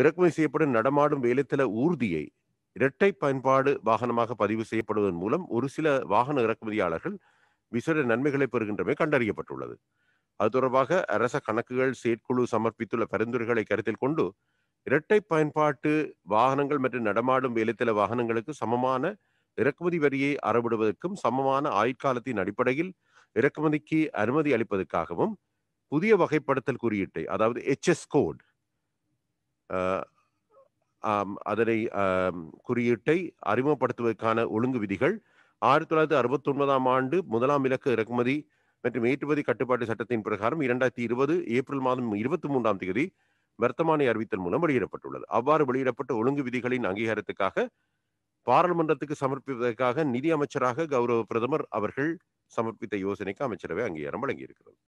இறக்குமதி செய்யப்படும் நடமாடும் வேலைத்தள ஊர்தியை இரட்டை பயன்பாடு வாகனமாக பதிவு செய்யப்படுவதன் மூலம் ஒரு சில வாகன இறக்குமதியாளர்கள் விசேட நன்மைகளை பெறுகின்றமை கண்டறியப்பட்டுள்ளது அது தொடர்பாக அரச கணக்குகள் செயற்குழு சமர்ப்பித்துள்ள பரிந்துரைகளை கருத்தில் கொண்டு இரட்டை பயன்பாட்டு வாகனங்கள் மற்றும் நடமாடும் வேலைத்தள வாகனங்களுக்கு சமமான இறக்குமதி வரியை அறவிடுவதற்கும் சமமான ஆயுட்காலத்தின் அடிப்படையில் இறக்குமதிக்கு அனுமதி அளிப்பதற்காகவும் புதிய வகைப்படுத்தல் குறியீட்டை அதாவது எச்எஸ் கோட் அதனை குறியீட்டை அறிமுகப்படுத்துவதற்கான ஒழுங்கு விதிகள் ஆயிரத்தி தொள்ளாயிரத்தி அறுபத்தி ஒன்பதாம் ஆண்டு முதலாம் இலக்கு இறக்குமதி மற்றும் ஏற்றுமதி கட்டுப்பாட்டு சட்டத்தின் பிரகாரம் இரண்டாயிரத்தி இருபது ஏப்ரல் மாதம் இருபத்தி மூன்றாம் தேதி வர்த்தமானி அறிவித்தல் மூலம் வெளியிடப்பட்டுள்ளது அவ்வாறு வெளியிடப்பட்ட ஒழுங்கு விதிகளின் அங்கீகாரத்துக்காக பாராளுமன்றத்துக்கு சமர்ப்பிப்பதற்காக நிதி அமைச்சராக கௌரவ பிரதமர் அவர்கள் சமர்ப்பித்த யோசனைக்கு அமைச்சரவை அங்கீகாரம் வழங்கியிருக்கிறது